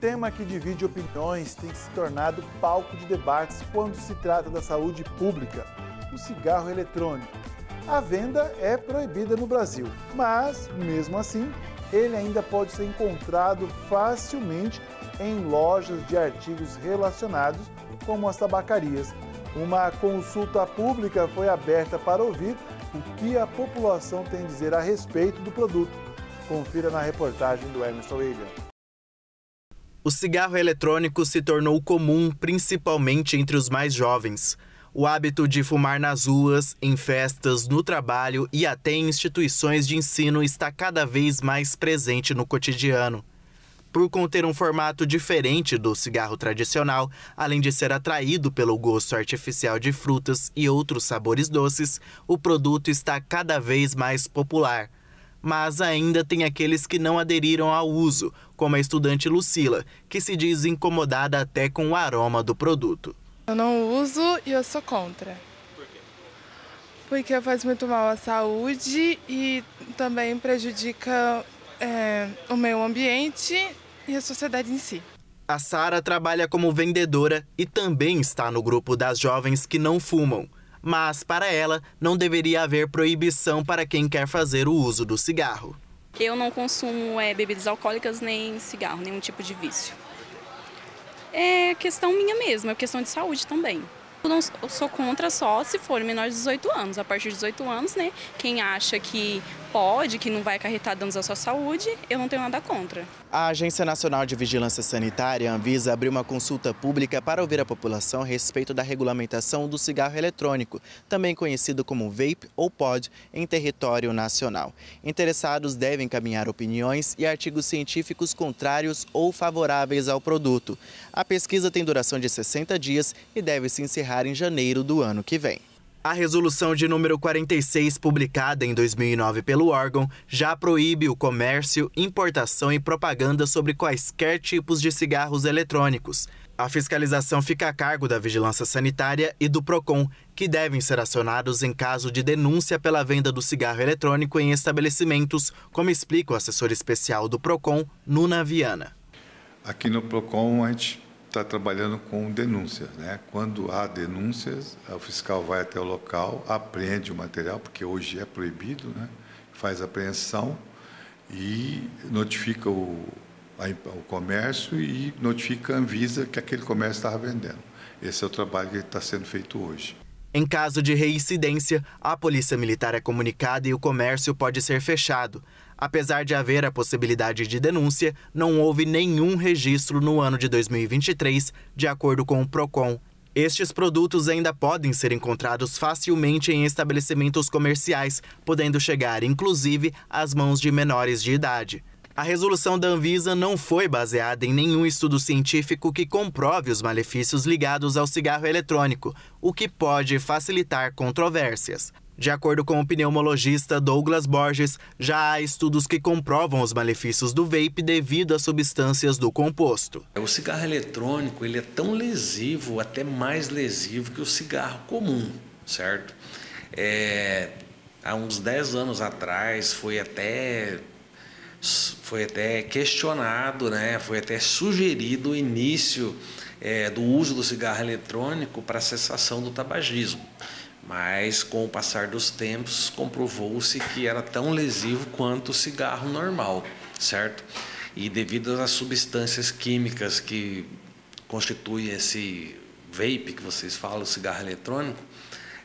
tema que divide opiniões tem se tornado palco de debates quando se trata da saúde pública: o cigarro eletrônico. A venda é proibida no Brasil, mas, mesmo assim, ele ainda pode ser encontrado facilmente em lojas de artigos relacionados, como as tabacarias. Uma consulta pública foi aberta para ouvir o que a população tem a dizer a respeito do produto. Confira na reportagem do Emerson William o cigarro eletrônico se tornou comum principalmente entre os mais jovens. O hábito de fumar nas ruas, em festas, no trabalho e até em instituições de ensino está cada vez mais presente no cotidiano. Por conter um formato diferente do cigarro tradicional, além de ser atraído pelo gosto artificial de frutas e outros sabores doces, o produto está cada vez mais popular mas ainda tem aqueles que não aderiram ao uso, como a estudante Lucila, que se diz incomodada até com o aroma do produto. Eu não uso e eu sou contra. Por quê? Porque faz muito mal à saúde e também prejudica é, o meio ambiente e a sociedade em si. A Sara trabalha como vendedora e também está no grupo das jovens que não fumam mas para ela não deveria haver proibição para quem quer fazer o uso do cigarro. Eu não consumo é, bebidas alcoólicas nem cigarro, nenhum tipo de vício. É questão minha mesmo, é questão de saúde também. Eu não eu sou contra só se for menor de 18 anos. A partir de 18 anos, né? Quem acha que pode, que não vai acarretar danos à sua saúde, eu não tenho nada contra. A Agência Nacional de Vigilância Sanitária, Anvisa, abriu uma consulta pública para ouvir a população a respeito da regulamentação do cigarro eletrônico, também conhecido como vape ou pod, em território nacional. Interessados devem encaminhar opiniões e artigos científicos contrários ou favoráveis ao produto. A pesquisa tem duração de 60 dias e deve se encerrar em janeiro do ano que vem. A resolução de número 46, publicada em 2009 pelo órgão, já proíbe o comércio, importação e propaganda sobre quaisquer tipos de cigarros eletrônicos. A fiscalização fica a cargo da Vigilância Sanitária e do PROCON, que devem ser acionados em caso de denúncia pela venda do cigarro eletrônico em estabelecimentos, como explica o assessor especial do PROCON, Nuna Viana. Aqui no PROCON, a gente está trabalhando com denúncias. Né? Quando há denúncias, o fiscal vai até o local, apreende o material, porque hoje é proibido, né? faz apreensão e notifica o, a, o comércio e notifica a Anvisa que aquele comércio estava vendendo. Esse é o trabalho que está sendo feito hoje. Em caso de reincidência, a Polícia Militar é comunicada e o comércio pode ser fechado. Apesar de haver a possibilidade de denúncia, não houve nenhum registro no ano de 2023, de acordo com o PROCON. Estes produtos ainda podem ser encontrados facilmente em estabelecimentos comerciais, podendo chegar inclusive às mãos de menores de idade. A resolução da Anvisa não foi baseada em nenhum estudo científico que comprove os malefícios ligados ao cigarro eletrônico, o que pode facilitar controvérsias. De acordo com o pneumologista Douglas Borges, já há estudos que comprovam os malefícios do vape devido às substâncias do composto. É, o cigarro eletrônico ele é tão lesivo, até mais lesivo que o cigarro comum, certo? É, há uns 10 anos atrás foi até foi até questionado, né? foi até sugerido o início é, do uso do cigarro eletrônico para cessação do tabagismo. Mas com o passar dos tempos, comprovou-se que era tão lesivo quanto o cigarro normal, certo? E devido às substâncias químicas que constituem esse vape que vocês falam, o cigarro eletrônico,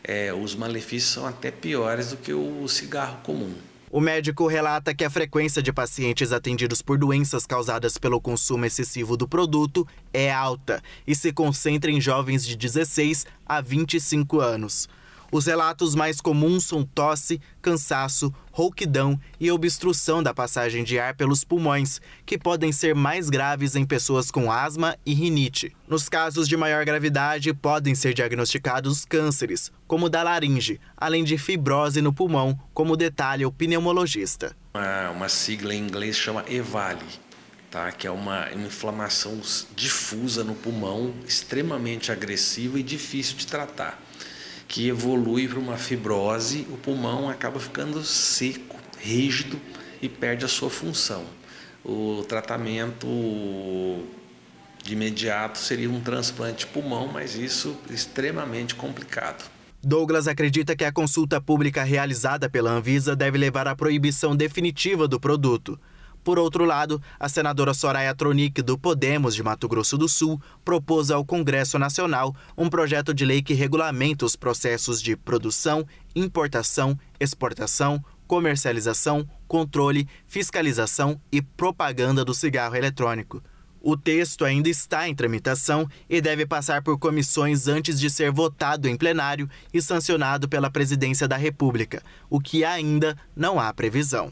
é, os malefícios são até piores do que o cigarro comum. O médico relata que a frequência de pacientes atendidos por doenças causadas pelo consumo excessivo do produto é alta e se concentra em jovens de 16 a 25 anos. Os relatos mais comuns são tosse, cansaço, rouquidão e obstrução da passagem de ar pelos pulmões, que podem ser mais graves em pessoas com asma e rinite. Nos casos de maior gravidade, podem ser diagnosticados cânceres, como o da laringe, além de fibrose no pulmão, como detalha o pneumologista. Uma, é uma sigla em inglês chama EVALI. Tá, que é uma inflamação difusa no pulmão, extremamente agressiva e difícil de tratar que evolui para uma fibrose, o pulmão acaba ficando seco, rígido e perde a sua função. O tratamento de imediato seria um transplante de pulmão, mas isso é extremamente complicado. Douglas acredita que a consulta pública realizada pela Anvisa deve levar à proibição definitiva do produto. Por outro lado, a senadora Soraya Tronic, do Podemos de Mato Grosso do Sul, propôs ao Congresso Nacional um projeto de lei que regulamenta os processos de produção, importação, exportação, comercialização, controle, fiscalização e propaganda do cigarro eletrônico. O texto ainda está em tramitação e deve passar por comissões antes de ser votado em plenário e sancionado pela Presidência da República, o que ainda não há previsão.